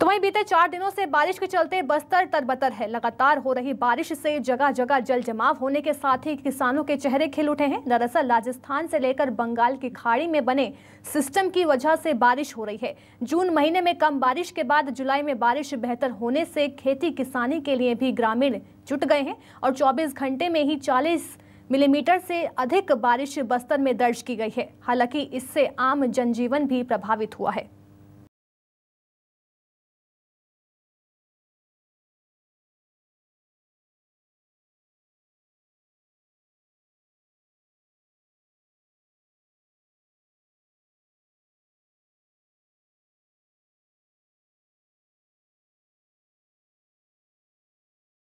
तो वहीं बीते चार दिनों से बारिश के चलते बस्तर तरबतर है लगातार हो रही बारिश से जगह जगह जल जमाव होने के साथ ही किसानों के चेहरे खिल उठे हैं दरअसल राजस्थान से लेकर बंगाल की खाड़ी में बने सिस्टम की वजह से बारिश हो रही है जून महीने में कम बारिश के बाद जुलाई में बारिश बेहतर होने से खेती किसानी के लिए भी ग्रामीण जुट गए हैं और चौबीस घंटे में ही चालीस मिलीमीटर से अधिक बारिश बस्तर में दर्ज की गई है हालांकि इससे आम जनजीवन भी प्रभावित हुआ है